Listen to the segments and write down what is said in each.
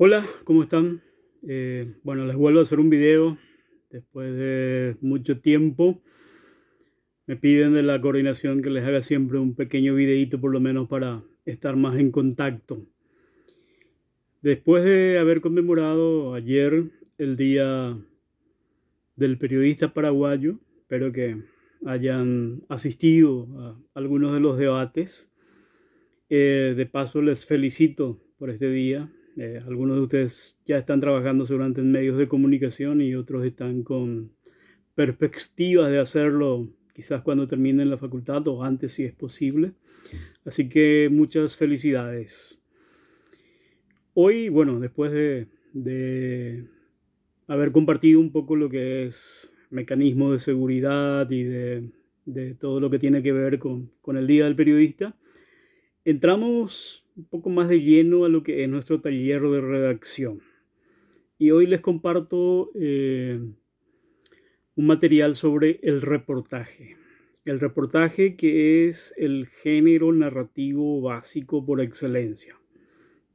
Hola, ¿cómo están? Eh, bueno, les vuelvo a hacer un video después de mucho tiempo. Me piden de la coordinación que les haga siempre un pequeño videito por lo menos para estar más en contacto. Después de haber conmemorado ayer el Día del Periodista Paraguayo, espero que hayan asistido a algunos de los debates. Eh, de paso les felicito por este día, eh, algunos de ustedes ya están trabajando seguramente en medios de comunicación y otros están con perspectivas de hacerlo quizás cuando terminen la facultad o antes si es posible. Así que muchas felicidades. Hoy, bueno, después de, haber compartido un poco lo que es mecanismo de seguridad y de, todo lo que tiene que ver con, con el Día del Periodista, entramos un poco más de lleno a lo que es nuestro taller de redacción. Y hoy les comparto eh, un material sobre el reportaje. El reportaje que es el género narrativo básico por excelencia.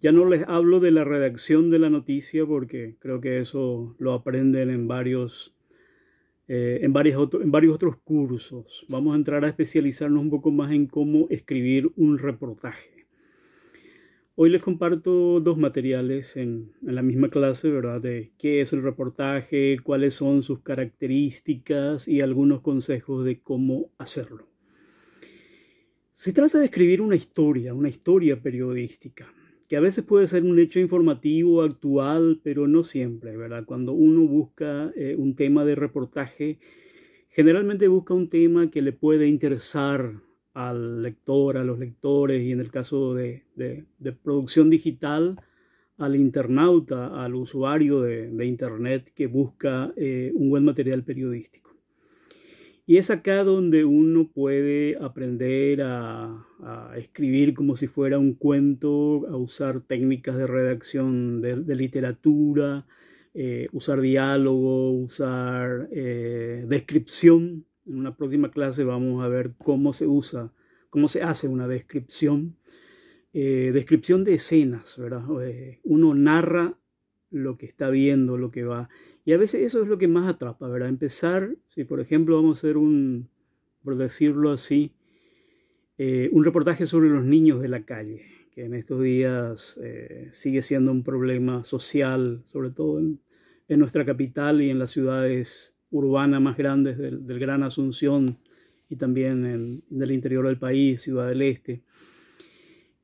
Ya no les hablo de la redacción de la noticia porque creo que eso lo aprenden en varios, eh, en varios otros cursos. Vamos a entrar a especializarnos un poco más en cómo escribir un reportaje. Hoy les comparto dos materiales en, la misma clase, ¿verdad? De qué es el reportaje, cuáles son sus características y algunos consejos de cómo hacerlo. Se trata de escribir una historia, una historia periodística, que a veces puede ser un hecho informativo, actual, pero no siempre, ¿verdad? Cuando uno busca eh, un tema de reportaje, generalmente busca un tema que le puede interesar al lector, a los lectores y en el caso de, producción digital, al internauta, al usuario de, Internet que busca eh, un buen material periodístico. Y es acá donde uno puede aprender a, escribir como si fuera un cuento, a usar técnicas de redacción de, literatura, eh, usar diálogo, usar eh, descripción en una próxima clase vamos a ver cómo se usa, cómo se hace una descripción, eh, descripción de escenas, ¿verdad? Eh, uno narra lo que está viendo, lo que va. Y a veces eso es lo que más atrapa, ¿verdad? Empezar, si por ejemplo vamos a hacer un, por decirlo así, eh, un reportaje sobre los niños de la calle, que en estos días sigue siendo un problema social, sobre todo en, nuestra capital y en las ciudades urbana más grandes del, Gran Asunción y también en, el interior del país, Ciudad del Este.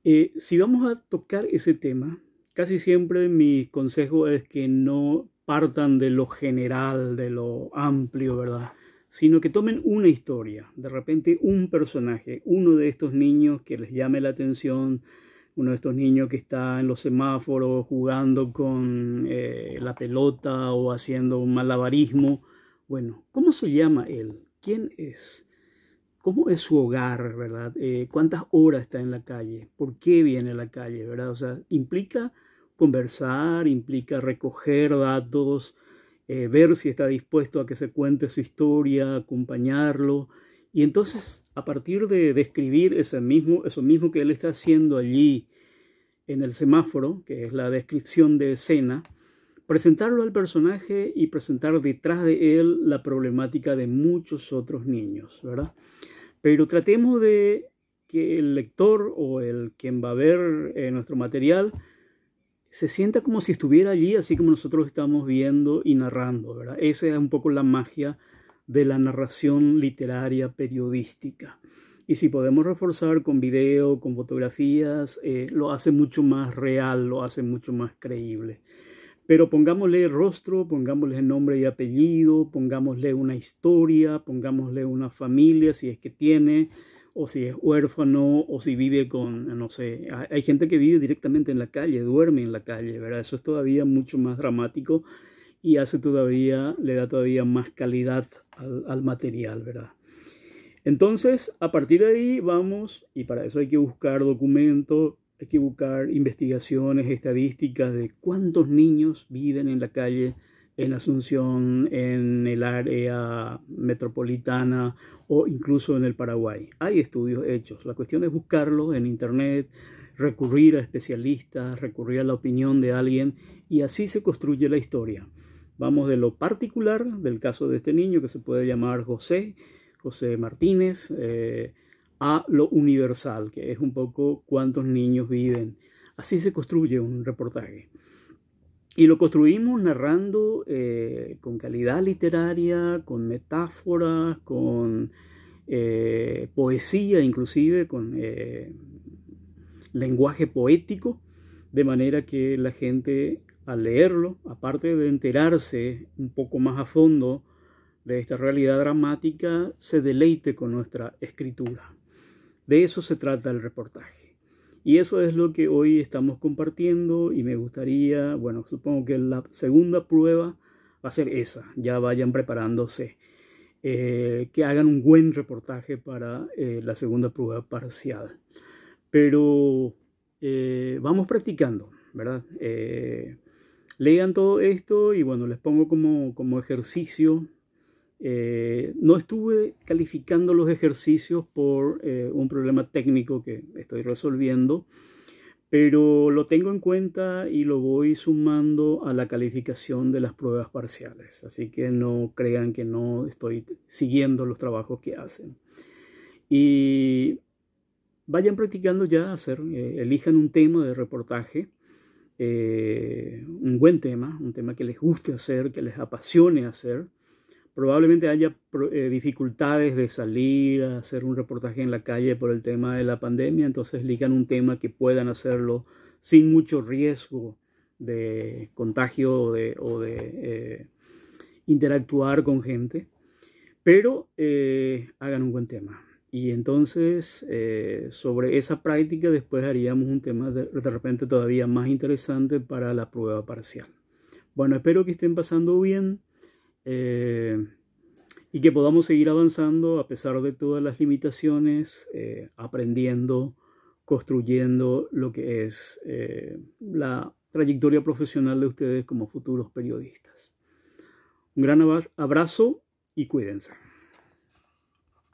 Eh, si vamos a tocar ese tema, casi siempre mi consejo es que no partan de lo general, de lo amplio, ¿verdad? Sino que tomen una historia, de repente un personaje, uno de estos niños que les llame la atención, uno de estos niños que está en los semáforos jugando con eh, la pelota o haciendo un malabarismo bueno, ¿cómo se llama él? ¿Quién es? ¿Cómo es su hogar, verdad? Eh, ¿Cuántas horas está en la calle? ¿Por qué viene a la calle, verdad? O sea, implica conversar, implica recoger datos, eh, ver si está dispuesto a que se cuente su historia, acompañarlo. Y entonces, a partir de describir ese mismo, eso mismo que él está haciendo allí en el semáforo, que es la descripción de escena, presentarlo al personaje y presentar detrás de él la problemática de muchos otros niños, ¿verdad? Pero tratemos de que el lector o el quien va a ver eh, nuestro material se sienta como si estuviera allí, así como nosotros estamos viendo y narrando, ¿verdad? Esa es un poco la magia de la narración literaria periodística. Y si podemos reforzar con video, con fotografías, eh, lo hace mucho más real, lo hace mucho más creíble. Pero pongámosle rostro, pongámosle nombre y apellido, pongámosle una historia, pongámosle una familia si es que tiene, o si es huérfano, o si vive con, no sé, hay gente que vive directamente en la calle, duerme en la calle, ¿verdad? Eso es todavía mucho más dramático y hace todavía, le da todavía más calidad al, al material, ¿verdad? Entonces, a partir de ahí vamos, y para eso hay que buscar documentos, hay que buscar investigaciones estadísticas de cuántos niños viven en la calle en Asunción, en el área metropolitana o incluso en el Paraguay. Hay estudios hechos. La cuestión es buscarlo en Internet, recurrir a especialistas, recurrir a la opinión de alguien y así se construye la historia. Vamos de lo particular del caso de este niño que se puede llamar José, José Martínez. Eh, a lo universal, que es un poco cuántos niños viven. Así se construye un reportaje. Y lo construimos narrando eh, con calidad literaria, con metáforas, con eh, poesía, inclusive con eh, lenguaje poético, de manera que la gente al leerlo, aparte de enterarse un poco más a fondo de esta realidad dramática, se deleite con nuestra escritura. De eso se trata el reportaje. Y eso es lo que hoy estamos compartiendo y me gustaría, bueno, supongo que la segunda prueba va a ser esa, ya vayan preparándose, eh, que hagan un buen reportaje para eh, la segunda prueba parcial. Pero eh, vamos practicando, ¿verdad? lean todo esto y bueno, les pongo como, como ejercicio eh, no estuve calificando los ejercicios por eh, un problema técnico que estoy resolviendo, pero lo tengo en cuenta y lo voy sumando a la calificación de las pruebas parciales. Así que no crean que no estoy siguiendo los trabajos que hacen. Y vayan practicando ya hacer, eh, elijan un tema de reportaje. un buen tema, un tema que les guste hacer, que les apasione hacer, probablemente haya eh, dificultades de salir a hacer un reportaje en la calle por el tema de la pandemia, entonces ligan un tema que puedan hacerlo sin mucho riesgo de contagio o de, eh, interactuar con gente, pero eh, hagan un buen tema. Y entonces sobre esa práctica después haríamos un tema de, de repente todavía más interesante para la prueba parcial. Bueno, espero que estén pasando bien. Eh, y que podamos seguir avanzando a pesar de todas las limitaciones, eh, aprendiendo, construyendo lo que es eh, la trayectoria profesional de ustedes como futuros periodistas. Un gran abrazo y cuídense.